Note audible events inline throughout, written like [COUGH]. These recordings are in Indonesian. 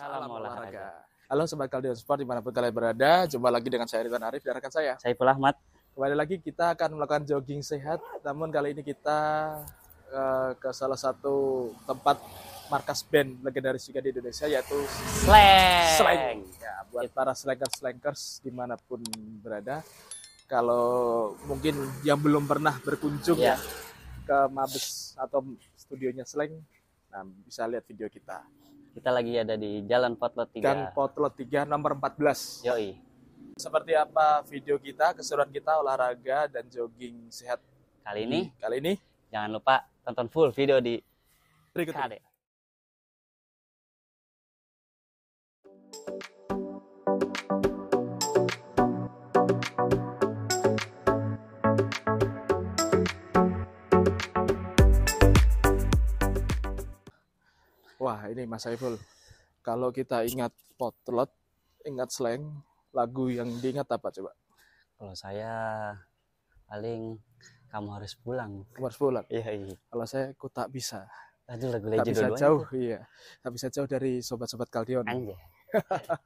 Salam, olahraga. Halo Sobat Kaldion Sport dimanapun kalian berada. Jumpa lagi dengan saya Ridwan Arief dan rekan saya. Saya Ahmad. Kembali lagi kita akan melakukan jogging sehat. Namun kali ini kita uh, ke salah satu tempat markas band legendaris juga di Indonesia yaitu Slang. Slang. Ya, buat para slankers-slankers dimanapun berada. Kalau mungkin yang belum pernah berkunjung yeah. ya ke Mabes atau studionya Slang, nah bisa lihat video kita. Kita lagi ada di Jalan Potlot 3. Jalan Potlot 3 nomor 14. Yoi. Seperti apa video kita, keseruan kita olahraga dan jogging sehat. Kali ini? Kali ini? Jangan lupa tonton full video di berikutnya. Wah, ini Mas Saiful. Kalau kita ingat potlot, ingat slang, lagu yang diingat apa coba? Kalau saya paling kamu harus pulang. Kamu harus pulang. Iya, iya. Kalau saya ku tak bisa. Aduh, lagu tak bisa jauh, itu. iya. Tak bisa jauh dari sobat-sobat Kaldion. Anjay.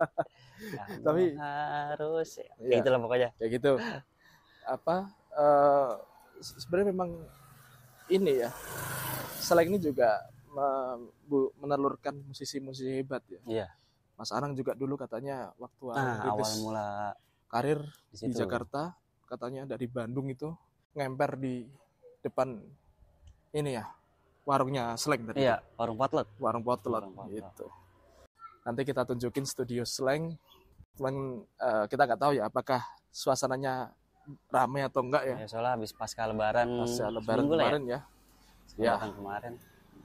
[LAUGHS] Tapi harus ya, ya itulah pokoknya. Ya gitu. Apa uh, sebenarnya memang ini ya. Selain ini juga menelurkan musisi-musisi hebat ya. Iya. Mas Anang juga dulu katanya waktu nah, awal mula karir di, di Jakarta katanya dari Bandung itu ngemper di depan ini ya warungnya Sleng tadi. Iya, warung potluck. Warung potluck gitu. Nanti kita tunjukin studio Slang. Cuman uh, kita nggak tahu ya apakah suasananya ramai atau enggak ya. Ya soalnya habis pasca lebaran. Pasca ya. lebaran ya. ya. kemarin ya. ya. ya. Kemarin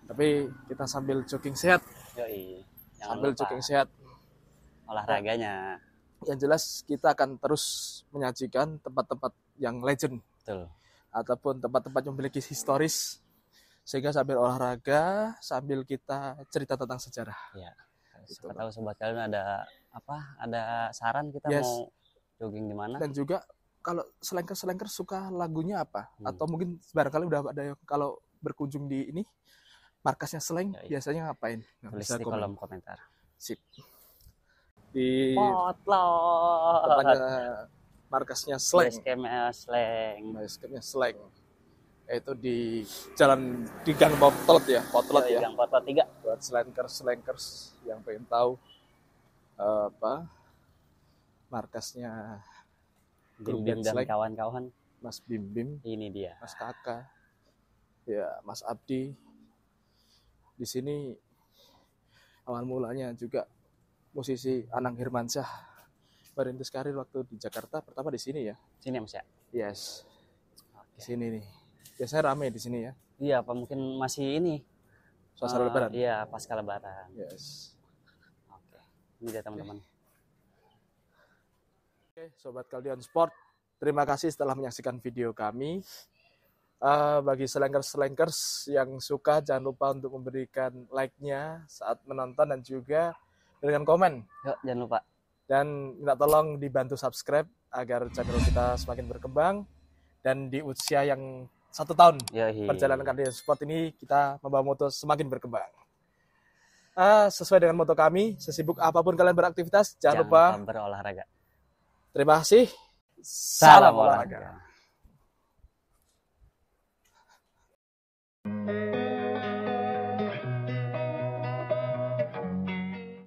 tapi kita sambil jogging sehat Yoi, sambil jogging sehat olahraganya yang jelas kita akan terus menyajikan tempat-tempat yang legend Betul. ataupun tempat-tempat yang memiliki historis sehingga sambil olahraga sambil kita cerita tentang sejarah ya. Gitu, siapa tahu sobat kalian ada apa ada saran kita yes. mau jogging di mana dan juga kalau selengker-selengker suka lagunya apa hmm. atau mungkin barangkali udah ada yang kalau berkunjung di ini markasnya Slang ya, biasanya ngapain? Nggak Tulis di kolom komentar. Sip. Di Potlot. markasnya Slang. Basecampnya Slang. Basecampnya Slang. Itu di jalan di Gang Potlot ya, Potlot ya. Gang Potlot 3. Buat slankers slankers yang pengen tahu eh, apa markasnya Bim Bim dan kawan-kawan. Mas Bim Bim. Ini dia. Mas Kakak. Ya, Mas Abdi di sini awal mulanya juga musisi Anang Hermansyah merintis karir waktu di Jakarta pertama di sini ya sini ya mas ya yes di sini nih biasanya rame di sini ya iya apa mungkin masih ini suasana uh, lebaran iya pasca lebaran yes oke okay. ini dia teman-teman oke okay. okay, sobat kalian sport terima kasih setelah menyaksikan video kami uh, bagi selengkers selengkers yang suka jangan lupa untuk memberikan like-nya saat menonton dan juga dengan komen. Yuk, jangan lupa. Dan minta tolong dibantu subscribe agar channel kita semakin berkembang dan di usia yang satu tahun Yahi. perjalanan kami sport ini kita membawa moto semakin berkembang. Uh, sesuai dengan moto kami, sesibuk apapun kalian beraktivitas, jangan, jangan lupa berolahraga. Terima kasih. Salam, Salam olahraga. olahraga.